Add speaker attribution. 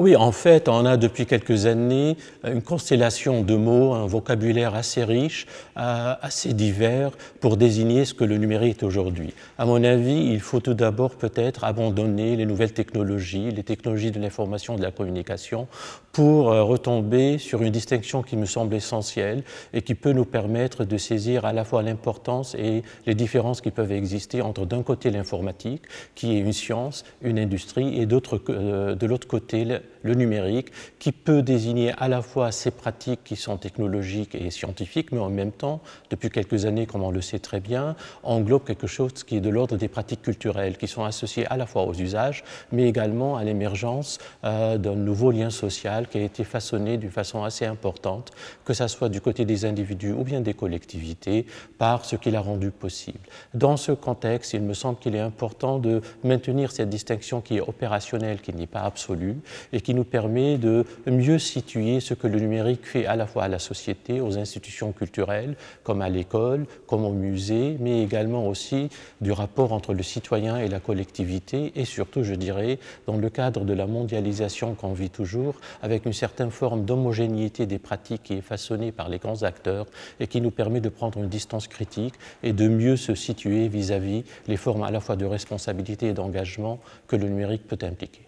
Speaker 1: Oui, en fait, on a depuis quelques années euh, une constellation de mots, un vocabulaire assez riche, euh, assez divers pour désigner ce que le numérique est aujourd'hui. À mon avis, il faut tout d'abord peut-être abandonner les nouvelles technologies, les technologies de l'information et de la communication, pour euh, retomber sur une distinction qui me semble essentielle et qui peut nous permettre de saisir à la fois l'importance et les différences qui peuvent exister entre d'un côté l'informatique, qui est une science, une industrie, et de l'autre côté le numérique, qui peut désigner à la fois ces pratiques qui sont technologiques et scientifiques, mais en même temps, depuis quelques années, comme on le sait très bien, englobe quelque chose qui est de l'ordre des pratiques culturelles, qui sont associées à la fois aux usages, mais également à l'émergence euh, d'un nouveau lien social qui a été façonné d'une façon assez importante, que ce soit du côté des individus ou bien des collectivités, par ce qu'il a rendu possible. Dans ce contexte, il me semble qu'il est important de maintenir cette distinction qui est opérationnelle, qui n'est pas absolue, et qui qui nous permet de mieux situer ce que le numérique fait à la fois à la société, aux institutions culturelles, comme à l'école, comme au musée, mais également aussi du rapport entre le citoyen et la collectivité, et surtout, je dirais, dans le cadre de la mondialisation qu'on vit toujours, avec une certaine forme d'homogénéité des pratiques qui est façonnée par les grands acteurs et qui nous permet de prendre une distance critique et de mieux se situer vis-à-vis -vis les formes à la fois de responsabilité et d'engagement que le numérique peut impliquer.